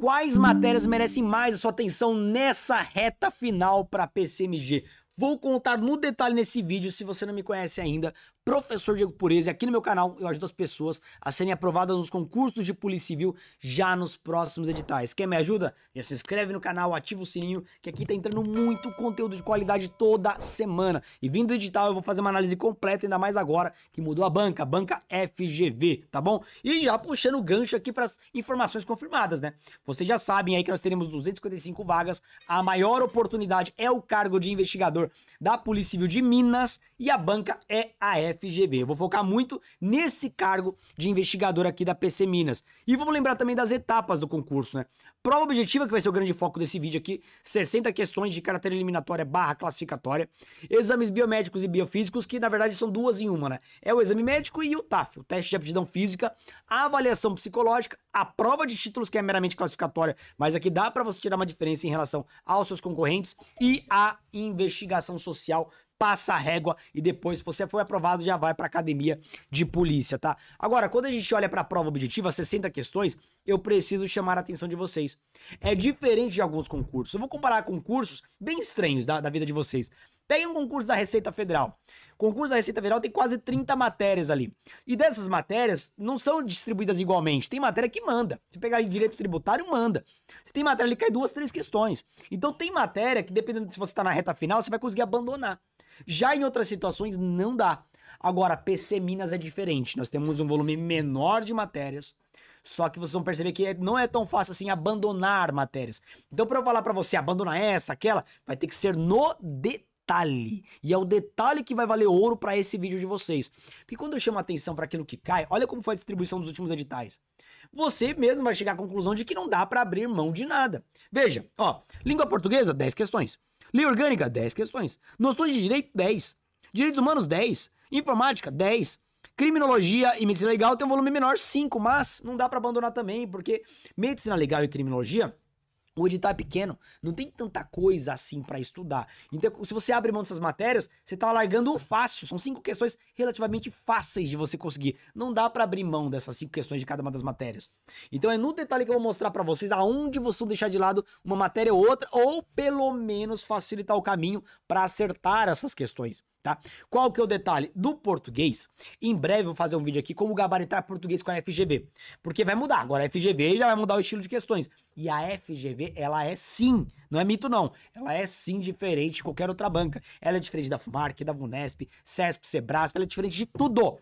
quais matérias merecem mais a sua atenção nessa reta final para PCMG. Vou contar no detalhe nesse vídeo, se você não me conhece ainda, Professor Diego Pureza, aqui no meu canal eu ajudo as pessoas a serem aprovadas nos concursos de Polícia Civil já nos próximos editais. Quem me ajuda? Já se inscreve no canal, ativa o sininho, que aqui tá entrando muito conteúdo de qualidade toda semana. E vindo do edital eu vou fazer uma análise completa, ainda mais agora que mudou a banca, a banca FGV, tá bom? E já puxando o gancho aqui para as informações confirmadas, né? Vocês já sabem aí que nós teremos 255 vagas, a maior oportunidade é o cargo de investigador da Polícia Civil de Minas e a banca é a FGV. Eu vou focar muito nesse cargo de investigador aqui da PC Minas. E vamos lembrar também das etapas do concurso, né? Prova objetiva, que vai ser o grande foco desse vídeo aqui, 60 questões de caráter eliminatória barra classificatória, exames biomédicos e biofísicos, que na verdade são duas em uma, né? É o exame médico e o TAF, o teste de aptidão física, a avaliação psicológica, a prova de títulos, que é meramente classificatória, mas aqui dá para você tirar uma diferença em relação aos seus concorrentes, e a investigação social passa a régua e depois, se você foi aprovado, já vai para academia de polícia, tá? Agora, quando a gente olha para a prova objetiva, 60 questões, eu preciso chamar a atenção de vocês. É diferente de alguns concursos. Eu vou comparar concursos bem estranhos da, da vida de vocês. Pegue um concurso da Receita Federal. concurso da Receita Federal tem quase 30 matérias ali. E dessas matérias não são distribuídas igualmente. Tem matéria que manda. Se pegar direito tributário, manda. Se tem matéria ali, cai duas, três questões. Então tem matéria que, dependendo de se você está na reta final, você vai conseguir abandonar. Já em outras situações, não dá. Agora, PC Minas é diferente. Nós temos um volume menor de matérias. Só que vocês vão perceber que é, não é tão fácil assim abandonar matérias. Então, para eu falar para você abandonar essa, aquela, vai ter que ser no detalhe detalhe. E é o detalhe que vai valer ouro para esse vídeo de vocês. Porque quando eu chamo atenção para aquilo que cai, olha como foi a distribuição dos últimos editais. Você mesmo vai chegar à conclusão de que não dá para abrir mão de nada. Veja, ó, língua portuguesa, 10 questões. Lei orgânica, 10 questões. Noções de direito, 10. Direitos humanos, 10. Informática, 10. Criminologia e medicina legal tem um volume menor, 5, mas não dá para abandonar também, porque medicina legal e criminologia o edital é pequeno, não tem tanta coisa assim para estudar. Então, se você abre mão dessas matérias, você tá largando o fácil. São cinco questões relativamente fáceis de você conseguir. Não dá para abrir mão dessas cinco questões de cada uma das matérias. Então, é no detalhe que eu vou mostrar para vocês aonde você deixar de lado uma matéria ou outra, ou pelo menos facilitar o caminho para acertar essas questões tá? Qual que é o detalhe? Do português, em breve eu vou fazer um vídeo aqui como gabaritar português com a FGV, porque vai mudar, agora a FGV já vai mudar o estilo de questões, e a FGV, ela é sim, não é mito não, ela é sim diferente de qualquer outra banca, ela é diferente da FUMARC, da VUNESP, CESP, SEBRASP, ela é diferente de tudo,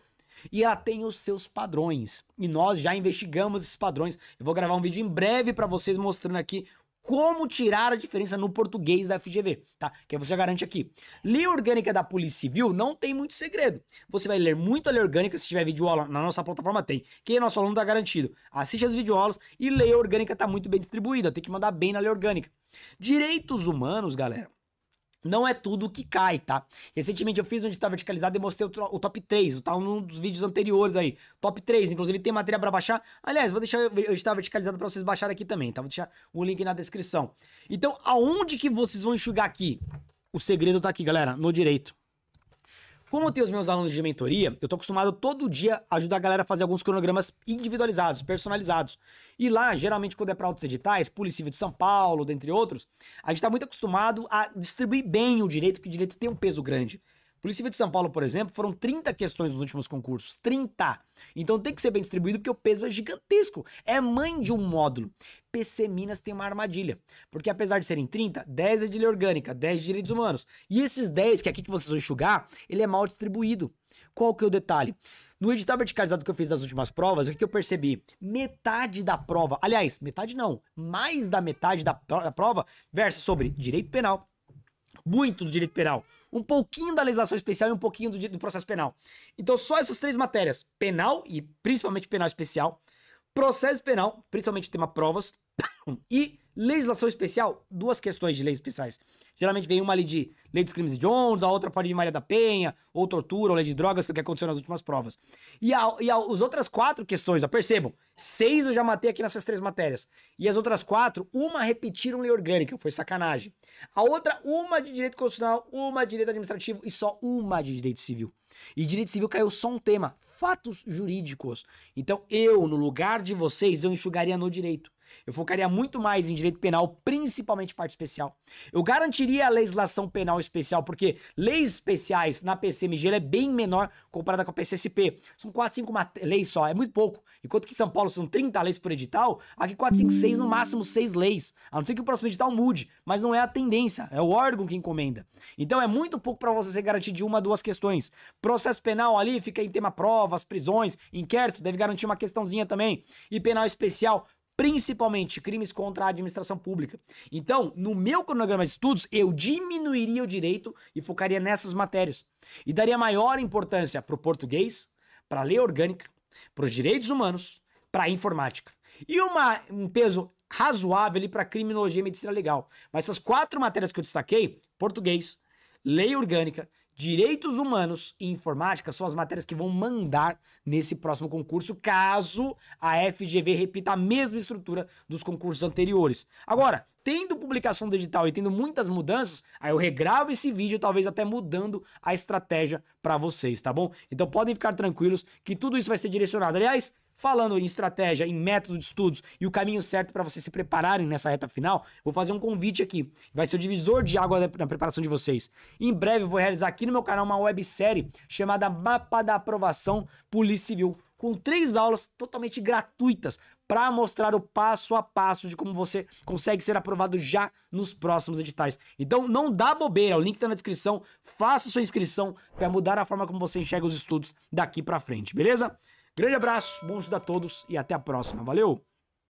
e ela tem os seus padrões. E nós já investigamos esses padrões. Eu vou gravar um vídeo em breve para vocês mostrando aqui como tirar a diferença no português da FGV, tá? Que é você garante aqui. Lei orgânica da Polícia Civil não tem muito segredo. Você vai ler muito a lei orgânica, se tiver vídeo aula na nossa plataforma tem. Quem é nosso aluno tá garantido. Assiste as videoaulas e lei orgânica tá muito bem distribuída, tem que mandar bem na lei orgânica. Direitos humanos, galera não é tudo que cai, tá? Recentemente eu fiz onde está verticalizado e mostrei o, top 3, tá num dos vídeos anteriores aí. Top 3, inclusive tem matéria para baixar. Aliás, vou deixar onde está verticalizado para vocês baixarem aqui também, tá? Vou deixar o link na descrição. Então, aonde que vocês vão enxugar aqui? O segredo tá aqui, galera, no direito. Como eu tenho os meus alunos de mentoria, eu tô acostumado todo dia a ajudar a galera a fazer alguns cronogramas individualizados, personalizados. E lá, geralmente, quando é para outros editais, Polícia de São Paulo, dentre outros, a gente está muito acostumado a distribuir bem o direito, porque o direito tem um peso grande. Polícia Civil de São Paulo, por exemplo, foram 30 questões nos últimos concursos. 30! Então tem que ser bem distribuído porque o peso é gigantesco. É mãe de um módulo. PC Minas tem uma armadilha. Porque apesar de serem 30, 10 é de lei orgânica, 10 de direitos humanos. E esses 10, que é aqui que vocês vão enxugar, ele é mal distribuído. Qual que é o detalhe? No edital verticalizado que eu fiz das últimas provas, o que eu percebi? Metade da prova, aliás, metade não, mais da metade da prova versa sobre direito penal, muito do direito penal, um pouquinho da legislação especial e um pouquinho do, do processo penal. Então, só essas três matérias, penal e principalmente penal especial, processo penal, principalmente o tema provas, e legislação especial, duas questões de leis especiais Geralmente vem uma ali de lei dos crimes de Jones, a outra pode ir Maria da Penha, ou tortura, ou lei de drogas, que é o que aconteceu nas últimas provas. E, a, e a, as outras quatro questões, ó, percebam, seis eu já matei aqui nessas três matérias. E as outras quatro, uma repetiram lei orgânica, foi sacanagem. A outra, uma de direito constitucional, uma de direito administrativo e só uma de direito civil. E direito civil caiu só um tema, fatos jurídicos. Então eu, no lugar de vocês, eu enxugaria no direito. Eu focaria muito mais em direito penal, principalmente parte especial. Eu garantiria a legislação penal especial, porque leis especiais na PCMG é bem menor comparada com a PCSP. São 4, 5 leis só, é muito pouco. Enquanto que em São Paulo são 30 leis por edital, aqui 4, 5, 6, no máximo 6 leis. A não ser que o próximo edital mude, mas não é a tendência, é o órgão que encomenda. Então é muito pouco para você garantir de uma, duas questões. Processo penal ali fica em tema provas, prisões, inquérito, deve garantir uma questãozinha também. E penal especial principalmente crimes contra a administração pública. Então, no meu cronograma de estudos, eu diminuiria o direito e focaria nessas matérias. E daria maior importância para o português, para a lei orgânica, para os direitos humanos, para a informática. E uma, um peso razoável ali para criminologia e medicina legal. Mas essas quatro matérias que eu destaquei, português, lei orgânica, Direitos Humanos e Informática são as matérias que vão mandar nesse próximo concurso, caso a FGV repita a mesma estrutura dos concursos anteriores. Agora, tendo publicação digital e tendo muitas mudanças, aí eu regravo esse vídeo, talvez até mudando a estratégia para vocês, tá bom? Então podem ficar tranquilos que tudo isso vai ser direcionado. Aliás, Falando em estratégia, em método de estudos e o caminho certo para vocês se prepararem nessa reta final, vou fazer um convite aqui. Vai ser o divisor de água na preparação de vocês. Em breve vou realizar aqui no meu canal uma websérie chamada Mapa da Aprovação Polícia Civil, com três aulas totalmente gratuitas para mostrar o passo a passo de como você consegue ser aprovado já nos próximos editais. Então não dá bobeira, o link está na descrição. Faça sua inscrição, vai mudar a forma como você enxerga os estudos daqui para frente, beleza? Grande abraço, bom estudo a todos e até a próxima. Valeu!